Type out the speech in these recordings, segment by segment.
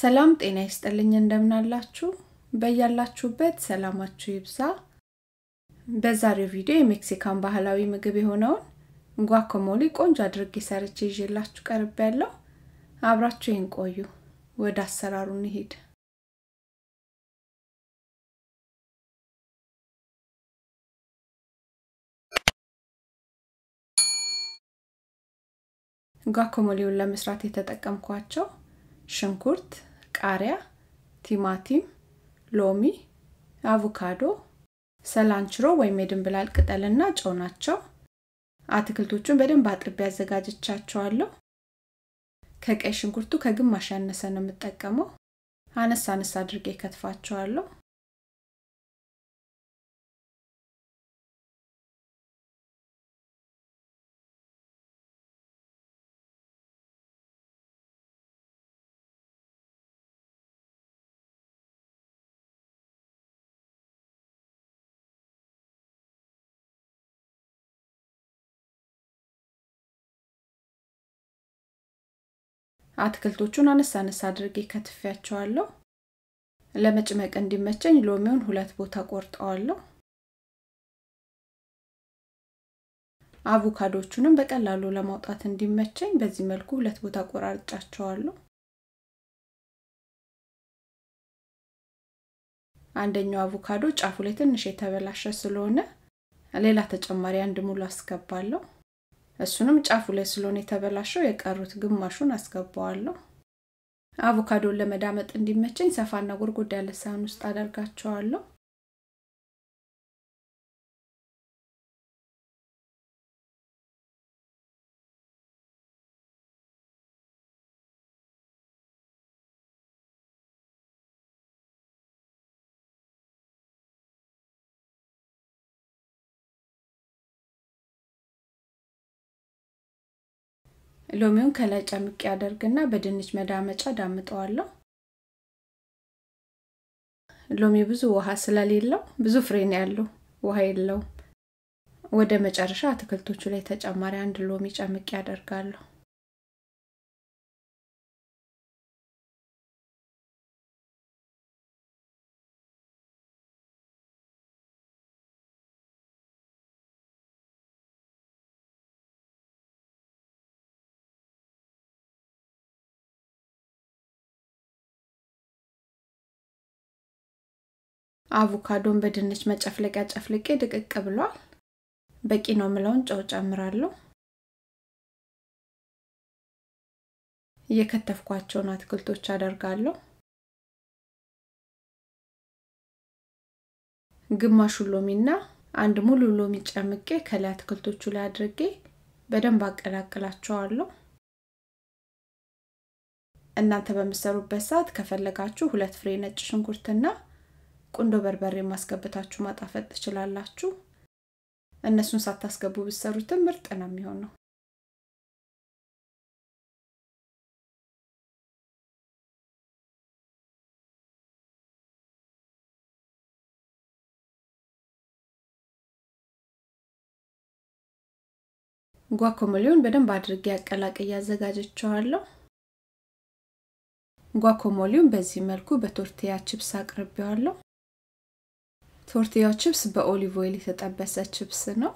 ሰላም ጤና ይስጥልኝ። እንደምናላችሁ በያላችሁበት ሰላማችሁ ይብዛ። በዛሬው ቪዲዮ የሜክሲካን ባህላዊ ምግብ የሆነውን ጓኮሞሊ ቆንጆ አድርጌ ሰርቼ ይዤላችሁ ቀርብ ያለው አብራችሁ ይህን ቆዩ። ወደ አሰራሩ እንሄድ። ጓኮሞሊውን ለመስራት የተጠቀምኳቸው ሽንኩርት፣ ቃሪያ፣ ቲማቲም፣ ሎሚ፣ አቮካዶ፣ ሰላንችሮ ወይም የድንብላል ቅጠልና ጨው ናቸው። አትክልቶቹን በደንብ አጥቤ አዘጋጅቻቸዋለሁ። ከቀይ ሽንኩርቱ ከግማሽ ያነሰ ነው የምጠቀመው። አነስ አነስ አድርጌ ከትፋቸዋለሁ። አትክልቶቹን አነሳ አነሳ አድርጌ ከትፌያቸዋለሁ። ለመጭመቅ እንዲመቸኝ ሎሚውን ሁለት ቦታ ቆርጠዋለሁ። አቮካዶቹንም በቀላሉ ለማውጣት እንዲመቸኝ በዚህ መልኩ ሁለት ቦታ ቆራርጫቸዋለሁ። አንደኛው አቮካዶ ጫፉ ላይ ትንሽ የተበላሸ ስለሆነ ሌላ ተጨማሪ አንድ ሙሉ አስገባለሁ። እሱንም ጫፉ ላይ ስለሆነ የተበላሸው የቀሩት ግማሹን አስገባዋለሁ። አቮካዶን ለመዳመጥ እንዲመቸኝ ሰፋና ጎድጎዳ ያለ ሳህን ውስጥ አደርጋቸዋለሁ። ሎሚውን ከላይ ጨምቄ አደርግና በድንች መዳመጫ ዳምጠዋለሁ። ሎሚ ብዙ ውሃ ስለሌለው ብዙ ፍሬን ያለው፣ ውሃ የለውም። ወደ መጨረሻ አትክልቶቹ ላይ ተጨማሪ አንድ ሎሚ ጨምቄ አደርጋለሁ። አቮካዶን በድንች መጨፍለቂያ ጨፍልቄ ድቅቅ ብሏል። በቂ ነው ምለውን ጨው ጨምራለሁ። የከተፍኳቸውን አትክልቶች አደርጋለሁ። ግማሹ ሎሚና አንድ ሙሉ ሎሚ ጨምቄ ከላይ አትክልቶቹ ላይ አድርጌ በደንብ አቀላቅላቸዋለሁ። እናንተ በምሰሩበት ሰዓት ከፈለጋችሁ ሁለት ፍሬ ነጭ ሽንኩርትና ቁንዶ በርበሬ ማስገብታችሁ ማጣፈጥ ትችላላችሁ። እነሱን ሳታስገቡ ብትሰሩትም ምርጥ ነው የሚሆነው። ጓኮሞሌውን በደንብ አድርጌ አቀላቅዬ አዘጋጀችዋለሁ። ጓኮሞሌውን በዚህ መልኩ በቶርቲያ ቺፕስ አቅርቤዋለሁ። ቶርቲያ ቺፕስ በኦሊቭ ኦይል የተጠበሰ ቺፕስ ነው።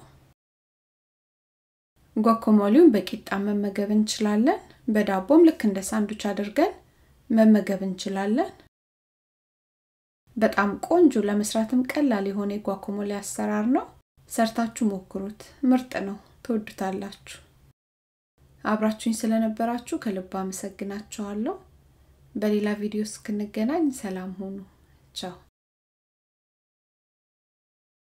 ጓኮሞሊውን በቂጣ መመገብ እንችላለን። በዳቦም ልክ እንደ ሳንዱች አድርገን መመገብ እንችላለን። በጣም ቆንጆ ለመስራትም ቀላል የሆነ የጓኮሞሊ አሰራር ነው። ሰርታችሁ ሞክሩት። ምርጥ ነው። ትወዱታላችሁ። አብራችሁኝ ስለነበራችሁ ከልብ አመሰግናችኋለሁ። በሌላ ቪዲዮ እስክንገናኝ ሰላም ሁኑ። ቻው።